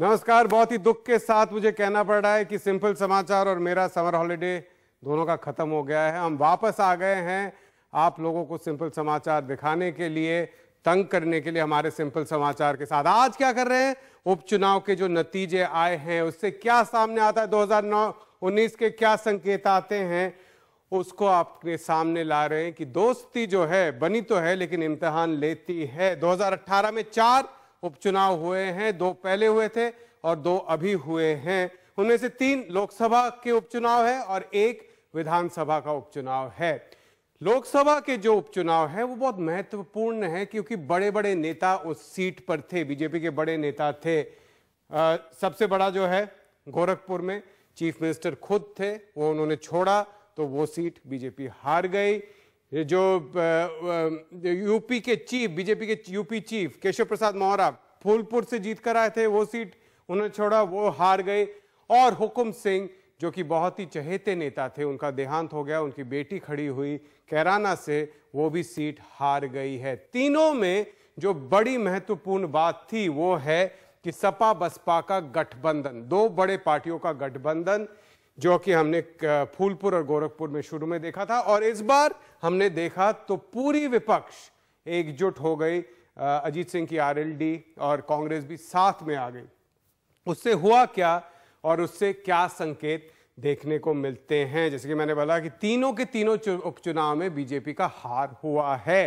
नमस्कार बहुत ही दुख के साथ मुझे कहना पड़ रहा है कि सिंपल समाचार और मेरा समर हॉलीडे दोनों का ख़त्म हो गया है हम वापस आ गए हैं आप लोगों को सिंपल समाचार दिखाने के लिए तंग करने के लिए हमारे सिंपल समाचार के साथ आज क्या कर रहे हैं उपचुनाव के जो नतीजे आए हैं उससे क्या सामने आता है 2019 के क्या संकेत आते हैं उसको आपके सामने ला रहे हैं कि दोस्ती जो है बनी तो है लेकिन इम्तहान लेती है 2018 में चार उपचुनाव हुए हैं दो पहले हुए थे और दो अभी हुए हैं उनमें से तीन लोकसभा के उपचुनाव है और एक विधानसभा का उपचुनाव है लोकसभा के जो उपचुनाव है वो बहुत महत्वपूर्ण है क्योंकि बड़े बड़े नेता उस सीट पर थे बीजेपी के बड़े नेता थे आ, सबसे बड़ा जो है गोरखपुर में चीफ मिनिस्टर खुद थे वो उन्होंने छोड़ा तो वो सीट बीजेपी हार गई जो यूपी के चीफ बीजेपी के यूपी चीफ केशव प्रसाद मौर्य फूलपुर से जीत कर आए थे वो सीट उन्होंने छोड़ा वो हार गए और हुकुम सिंह जो कि बहुत ही चहेते नेता थे उनका देहांत हो गया उनकी बेटी खड़ी हुई कैराना से वो भी सीट हार गई है तीनों में जो बड़ी महत्वपूर्ण बात थी वो है कि सपा बसपा का गठबंधन दो बड़े पार्टियों का गठबंधन जो कि हमने फूलपुर और गोरखपुर में शुरू में देखा था और इस बार हमने देखा तो पूरी विपक्ष एकजुट हो गई अजीत सिंह की आरएलडी और कांग्रेस भी साथ में आ गई उससे हुआ क्या और उससे क्या संकेत देखने को मिलते हैं जैसे कि मैंने बोला कि तीनों के तीनों उपचुनाव में बीजेपी का हार हुआ है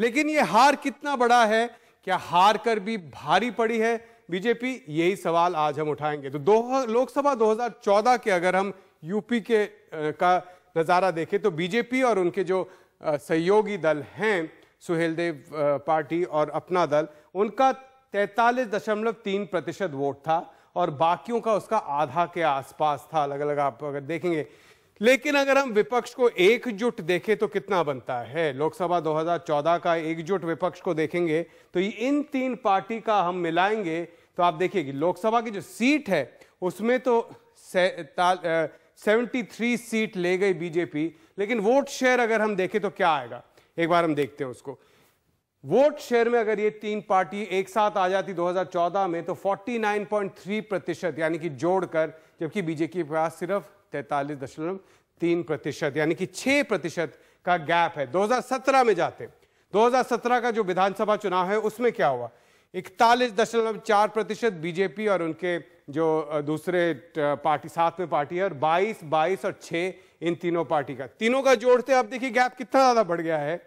लेकिन ये हार कितना बड़ा है क्या हार कर भी भारी पड़ी है बीजेपी यही सवाल आज हम उठाएंगे तो दो लोकसभा 2014 के अगर हम यूपी के का नज़ारा देखें तो बीजेपी और उनके जो सहयोगी दल हैं सुहेलदेव पार्टी और अपना दल उनका तैतालीस दशमलव तीन प्रतिशत वोट था और बाकियों का उसका आधा के आसपास था अलग अलग आप अगर देखेंगे लेकिन अगर हम विपक्ष को एकजुट देखें तो कितना बनता है लोकसभा 2014 का एकजुट विपक्ष को देखेंगे तो इन तीन पार्टी का हम मिलाएंगे तो आप देखिए लोकसभा की जो सीट है उसमें तो सेवेंटी थ्री सीट ले गई बीजेपी लेकिन वोट शेयर अगर हम देखें तो क्या आएगा एक बार हम देखते हैं उसको वोट शेयर में अगर ये तीन पार्टी एक साथ आ जाती 2014 में तो 49.3 प्रतिशत यानी कि जोड़कर जबकि बीजेपी के पास सिर्फ तैतालीस दशमलव तीन प्रतिशत यानी कि छः प्रतिशत का गैप है 2017 में जाते 2017 का जो विधानसभा चुनाव है उसमें क्या हुआ इकतालीस दशमलव चार प्रतिशत बीजेपी और उनके जो दूसरे पार्टी साथ में पार्टी है और 22 22 और 6 इन तीनों पार्टी का तीनों का जोड़ते अब देखिए गैप कितना ज़्यादा बढ़ गया है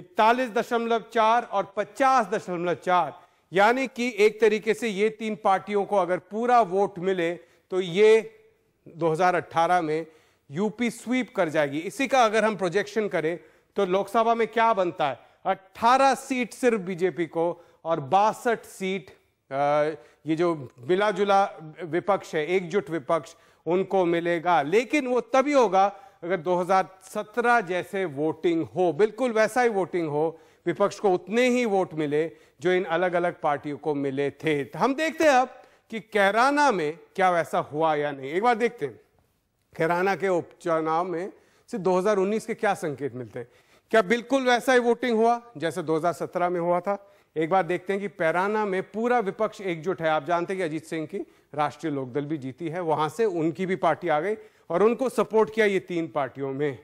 इकतालीस दशमलव चार और पचास दशमलव चार यानी कि एक तरीके से ये तीन पार्टियों को अगर पूरा वोट मिले तो ये 2018 में यूपी स्वीप कर जाएगी इसी का अगर हम प्रोजेक्शन करें तो लोकसभा में क्या बनता है 18 सीट सिर्फ बीजेपी को और बासठ सीट ये जो मिला जुला विपक्ष है एकजुट विपक्ष उनको मिलेगा लेकिन वो तभी होगा अगर 2017 जैसे वोटिंग हो बिल्कुल वैसा ही वोटिंग हो विपक्ष को उतने ही वोट मिले जो इन अलग अलग पार्टियों को मिले थे हम देखते हैं अब कि कैराना में क्या वैसा हुआ या नहीं एक बार देखते हैं कैराना के उपचुनाव में से 2019 के क्या संकेत मिलते हैं क्या बिल्कुल वैसा ही वोटिंग हुआ जैसे 2017 में हुआ था एक बार देखते हैं कि पैराना में पूरा विपक्ष एकजुट है आप जानते हैं कि अजीत सिंह की राष्ट्रीय लोकदल भी जीती है वहां से उनकी भी पार्टी आ गई और उनको सपोर्ट किया ये तीन पार्टियों में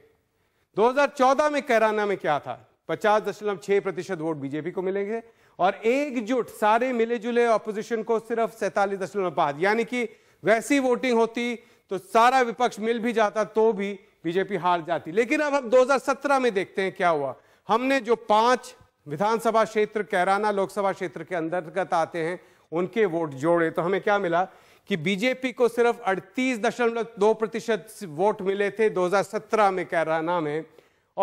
2014 में कैराना में क्या था पचास दशमलव छह प्रतिशत वोट बीजेपी को मिलेंगे और एकजुट सारे मिले जुले ऑपोजिशन को सिर्फ सैतालीस दशमलव पांच यानी कि वैसी वोटिंग होती तो सारा विपक्ष मिल भी जाता तो भी बीजेपी हार जाती लेकिन अब हम 2017 में देखते हैं क्या हुआ हमने जो पांच विधानसभा क्षेत्र कैराना लोकसभा क्षेत्र के अंतर्गत आते हैं उनके वोट जोड़े तो हमें क्या मिला कि बीजेपी को सिर्फ अड़तीस दशमलव दो प्रतिशत वोट मिले थे 2017 में कैराना में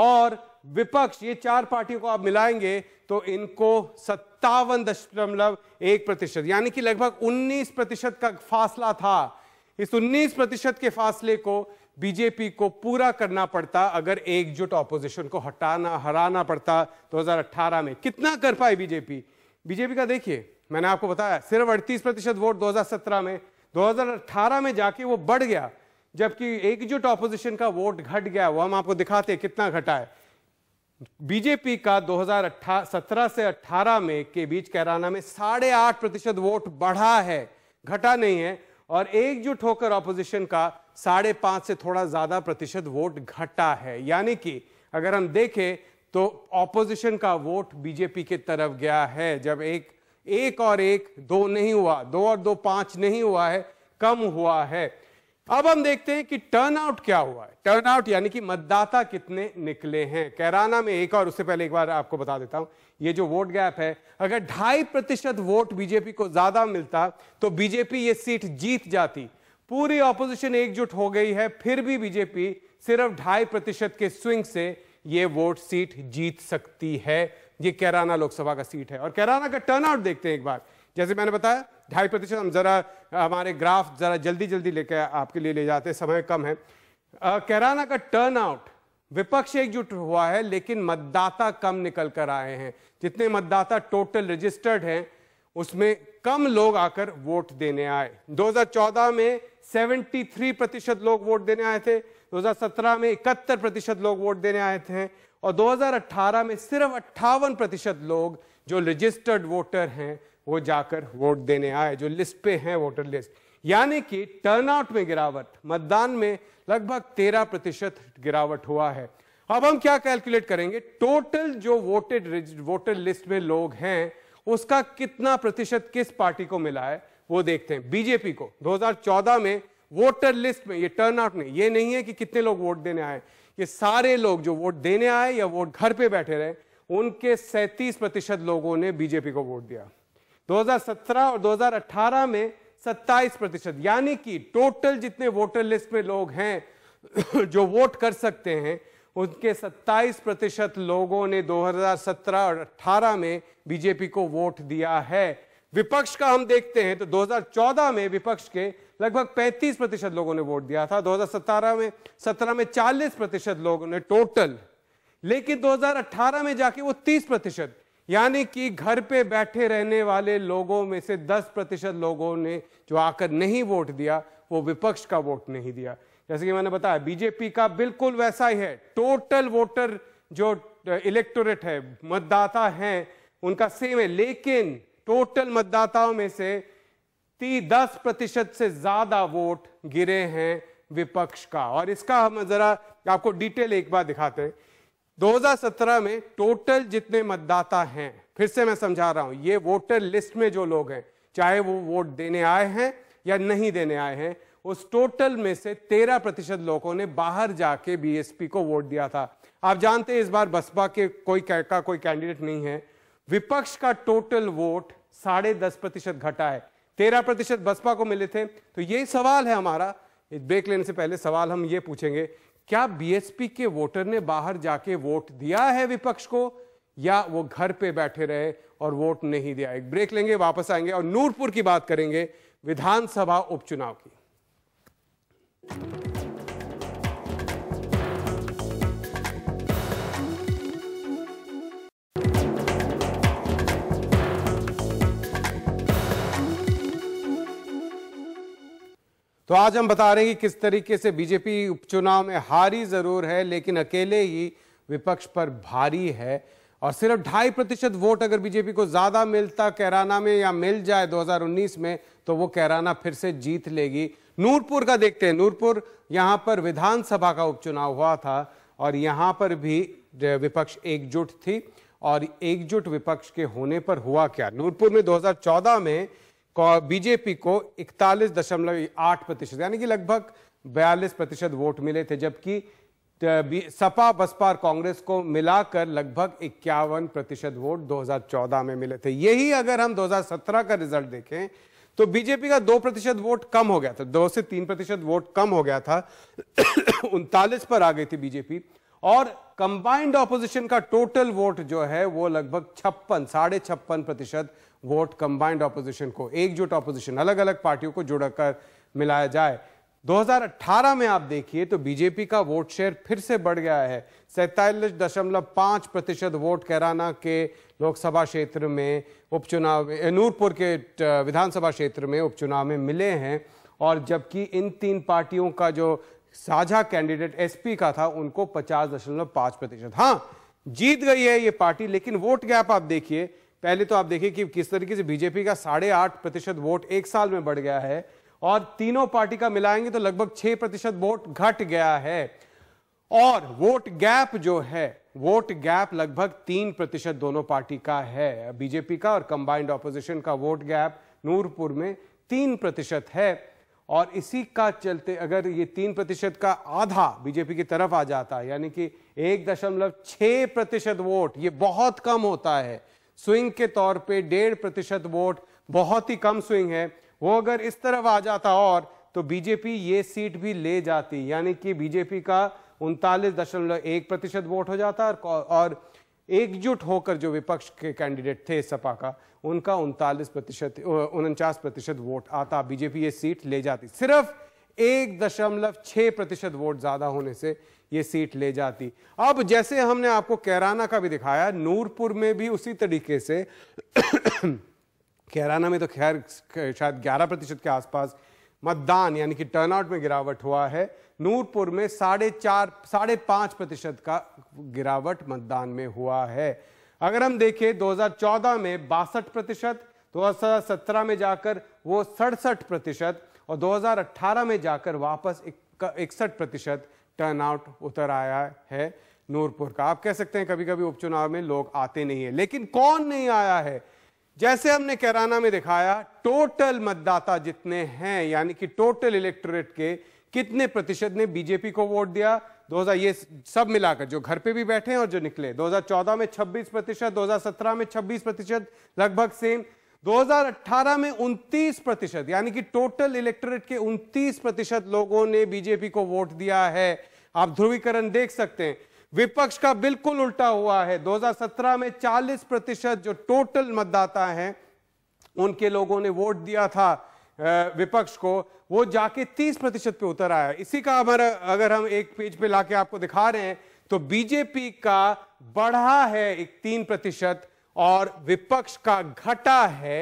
और विपक्ष ये चार पार्टियों को आप मिलाएंगे तो इनको सत्तावन दशमलव एक प्रतिशत यानी कि लगभग 19 प्रतिशत का फासला था इस 19 प्रतिशत के फासले को बीजेपी को पूरा करना पड़ता अगर एकजुट ऑपोजिशन को हटाना हराना पड़ता 2018 में कितना कर पाई बीजेपी बीजेपी का देखिए मैंने आपको बताया सिर्फ अड़तीस प्रतिशत वोट दो में दो में जाके वो बढ़ गया जबकि एकजुट ऑपोजिशन का वोट घट गया वो हम आपको दिखाते कितना घटा है बीजेपी का 2017 से 18 में के बीच कैराना में साढ़े आठ प्रतिशत वोट बढ़ा है घटा नहीं है और एकजुट होकर ऑपोजिशन का साढ़े पांच से थोड़ा ज्यादा प्रतिशत वोट घटा है यानी कि अगर हम देखें तो ऑपोजिशन का वोट बीजेपी के तरफ गया है जब एक एक और एक दो नहीं हुआ दो और दो पांच नहीं हुआ है कम हुआ है अब हम देखते हैं कि टर्नआउट क्या हुआ है टर्नआउट यानी कि मतदाता कितने निकले हैं कैराना में एक और उससे पहले एक बार आपको बता देता हूं ये जो वोट गैप है अगर ढाई प्रतिशत वोट बीजेपी को ज्यादा मिलता तो बीजेपी ये सीट जीत जाती पूरी ऑपोजिशन एकजुट हो गई है फिर भी बीजेपी सिर्फ ढाई प्रतिशत के स्विंग से ये वोट सीट जीत सकती है ये कैराना लोकसभा का सीट है और कैराना का टर्नआउट देखते हैं एक बार जैसे मैंने बताया ढाई प्रतिशत हम ज़रा हमारे ग्राफ ज़रा जल्दी जल्दी लेकर आपके लिए ले जाते हैं समय कम है कैराना का टर्न आउट विपक्ष एकजुट हुआ है लेकिन मतदाता कम निकल कर आए हैं जितने मतदाता टोटल रजिस्टर्ड हैं उसमें कम लोग आकर वोट देने आए 2014 में 73 प्रतिशत लोग वोट देने आए थे 2017 में इकहत्तर प्रतिशत लोग वोट देने आए थे और 2018 में सिर्फ अट्ठावन प्रतिशत लोग जो रजिस्टर्ड वोटर हैं वो जाकर वोट देने आए जो लिस्ट पे हैं वोटर लिस्ट यानी कि टर्नआउट में गिरावट मतदान में लगभग तेरह प्रतिशत गिरावट हुआ है अब हम क्या कैलकुलेट करेंगे टोटल जो वोटेड वोटर लिस्ट में लोग हैं उसका कितना प्रतिशत किस पार्टी को मिला है वो देखते हैं बीजेपी को 2014 में वोटर लिस्ट में ये टर्नआउट में ये नहीं है कि कितने लोग वोट देने आए ये सारे लोग जो वोट देने आए या वोट घर पे बैठे रहे उनके सैंतीस प्रतिशत लोगों ने बीजेपी को वोट दिया 2017 और 2018 में 27 प्रतिशत यानी कि टोटल जितने वोटर लिस्ट में लोग हैं जो वोट कर सकते हैं उनके 27 प्रतिशत लोगों ने 2017 और 18 में बीजेपी को वोट दिया है विपक्ष का हम देखते हैं तो 2014 में विपक्ष के लगभग 35 प्रतिशत लोगों ने वोट दिया था 2017 में 17 में 40 प्रतिशत लोगों ने टोटल लेकिन 2018 में जाके वो 30 प्रतिशत यानी कि घर पे बैठे रहने वाले लोगों में से 10 प्रतिशत लोगों ने जो आकर नहीं वोट दिया वो विपक्ष का वोट नहीं दिया जैसे कि मैंने बताया बीजेपी का बिल्कुल वैसा ही है टोटल वोटर जो इलेक्टोरेट है मतदाता हैं उनका सेम है लेकिन टोटल मतदाताओं में से ती दस प्रतिशत से ज्यादा वोट गिरे हैं विपक्ष का और इसका हम जरा आपको डिटेल एक बार दिखाते हैं 2017 में टोटल जितने मतदाता हैं फिर से मैं समझा रहा हूं ये वोटर लिस्ट में जो लोग हैं चाहे वो वोट देने आए हैं या नहीं देने आए हैं उस टोटल में से 13 प्रतिशत लोगों ने बाहर जाके बीएसपी को वोट दिया था आप जानते हैं इस बार बसपा के कोई का कोई कैंडिडेट नहीं है विपक्ष का टोटल वोट साढ़े दस प्रतिशत घटा है तेरह प्रतिशत बसपा को मिले थे तो ये सवाल है हमारा ब्रेक लेने से पहले सवाल हम ये पूछेंगे क्या बीएसपी के वोटर ने बाहर जाके वोट दिया है विपक्ष को या वो घर पे बैठे रहे और वोट नहीं दिया एक ब्रेक लेंगे वापस आएंगे और नूरपुर की बात करेंगे विधानसभा उपचुनाव की तो आज हम बता रहे हैं कि किस तरीके से बीजेपी उपचुनाव में हारी जरूर है लेकिन अकेले ही विपक्ष पर भारी है और सिर्फ ढाई प्रतिशत वोट अगर बीजेपी को ज्यादा मिलता कैराना में या मिल जाए 2019 में तो वो कैराना फिर से जीत लेगी नूरपुर का देखते हैं नूरपुर यहां पर विधानसभा का उपचुनाव हुआ था और यहां पर भी विपक्ष एकजुट थी और एकजुट विपक्ष के होने पर हुआ क्या नूरपुर में 2014 में बीजेपी को इकतालीस दशमलव आठ प्रतिशत यानी कि लगभग बयालीस प्रतिशत वोट मिले थे जबकि सपा बसपा और कांग्रेस को मिलाकर लगभग इक्यावन प्रतिशत वोट 2014 में मिले थे यही अगर हम 2017 का रिजल्ट देखें तो बीजेपी का दो प्रतिशत वोट कम हो गया था दो से तीन प्रतिशत वोट कम हो गया था उनतालीस पर आ गई थी बीजेपी और कंबाइंड ऑपोजिशन का टोटल वोट जो है वो लगभग छप्पन साढ़े छप्पन प्रतिशत वोट कंबाइंड ऑपोजिशन को एकजुट ऑपोजिशन अलग अलग पार्टियों को जोड़कर मिलाया जाए 2018 में आप देखिए तो बीजेपी का वोट शेयर फिर से बढ़ गया है सैतालीस दशमलव पांच प्रतिशत वोट कैराना के लोकसभा क्षेत्र में उपचुनाव नूरपुर के विधानसभा क्षेत्र में उपचुनाव में मिले हैं और जबकि इन तीन पार्टियों का जो साझा कैंडिडेट एसपी का था उनको पचास दशमलव पांच प्रतिशत हाँ जीत गई है ये पार्टी लेकिन वोट गैप आप देखिए पहले तो आप देखिए कि किस तरीके से बीजेपी का साढ़े आठ प्रतिशत वोट एक साल में बढ़ गया है और तीनों पार्टी का मिलाएंगे तो लगभग छह प्रतिशत वोट घट गया है और वोट गैप जो है वोट गैप लगभग तीन प्रतिशत दोनों पार्टी का है बीजेपी का और कंबाइंड ऑपोजिशन का वोट गैप नूरपुर में तीन प्रतिशत है और इसी का चलते अगर ये तीन प्रतिशत का आधा बीजेपी की तरफ आ जाता है यानी कि एक दशमलव छह प्रतिशत वोट ये बहुत कम होता है स्विंग के तौर पे डेढ़ प्रतिशत वोट बहुत ही कम स्विंग है वो अगर इस तरफ आ जाता और तो बीजेपी ये सीट भी ले जाती यानी कि बीजेपी का उनतालीस दशमलव एक प्रतिशत वोट हो जाता और एकजुट होकर जो विपक्ष के कैंडिडेट थे सपा का उनका उनतालीस प्रतिशत उनचास प्रतिशत वोट आता बीजेपी ये सीट ले जाती सिर्फ एक दशमलव छः प्रतिशत वोट ज़्यादा होने से ये सीट ले जाती अब जैसे हमने आपको कैराना का भी दिखाया नूरपुर में भी उसी तरीके से कैराना में तो खैर शायद 11 प्रतिशत के आसपास मतदान यानी कि टर्नआउट में गिरावट हुआ है नूरपुर में साढ़े चार साढ़े पांच प्रतिशत का गिरावट मतदान में हुआ है अगर हम देखें 2014 में बासठ प्रतिशत दो में जाकर वो सड़सठ प्रतिशत और 2018 में जाकर वापस इकसठ प्रतिशत टर्नआउट उतर आया है नूरपुर का आप कह सकते हैं कभी कभी उपचुनाव में लोग आते नहीं है लेकिन कौन नहीं आया है जैसे हमने कैराना में दिखाया टोटल मतदाता जितने हैं यानी कि टोटल इलेक्टोरेट के कितने प्रतिशत ने बीजेपी को वोट दिया 2000 ये सब मिलाकर जो घर पे भी बैठे हैं और जो निकले 2014 में 26 प्रतिशत दो में 26 प्रतिशत लगभग सेम 2018 में 29 प्रतिशत यानी कि टोटल इलेक्टोरेट के 29 प्रतिशत लोगों ने बीजेपी को वोट दिया है आप ध्रुवीकरण देख सकते हैं विपक्ष का बिल्कुल उल्टा हुआ है 2017 में 40 प्रतिशत जो टोटल मतदाता हैं उनके लोगों ने वोट दिया था विपक्ष को वो जाके 30 प्रतिशत पे उतर आया इसी का हमारा अगर हम एक पेज पे लाके आपको दिखा रहे हैं तो बीजेपी का बढ़ा है एक तीन प्रतिशत और विपक्ष का घटा है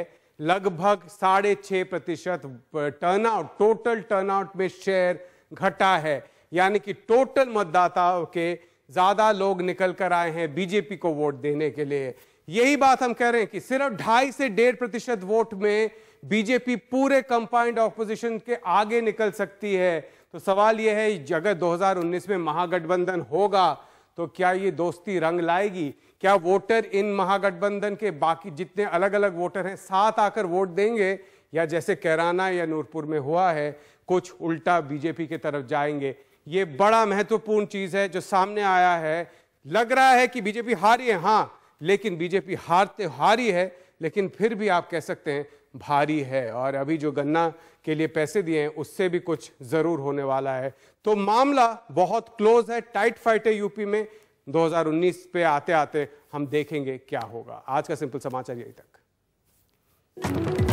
लगभग साढ़े छह प्रतिशत टर्नआउट टोटल टर्नआउट में शेयर घटा है यानी कि टोटल मतदाताओं के ज़्यादा लोग निकल कर आए हैं बीजेपी को वोट देने के लिए यही बात हम कह रहे हैं कि सिर्फ ढाई से डेढ़ प्रतिशत वोट में बीजेपी पूरे कंपाइंड ऑपोजिशन के आगे निकल सकती है तो सवाल यह है अगर 2019 में महागठबंधन होगा तो क्या ये दोस्ती रंग लाएगी क्या वोटर इन महागठबंधन के बाकी जितने अलग अलग वोटर हैं साथ आकर वोट देंगे या जैसे कैराना या नूरपुर में हुआ है कुछ उल्टा बीजेपी की तरफ जाएंगे ये बड़ा महत्वपूर्ण चीज है जो सामने आया है लग रहा है कि बीजेपी हारी है हाँ लेकिन बीजेपी हारते हारी है लेकिन फिर भी आप कह सकते हैं भारी है और अभी जो गन्ना के लिए पैसे दिए हैं उससे भी कुछ जरूर होने वाला है तो मामला बहुत क्लोज है टाइट फाइट है यूपी में 2019 पे आते आते हम देखेंगे क्या होगा आज का सिंपल समाचार यही तक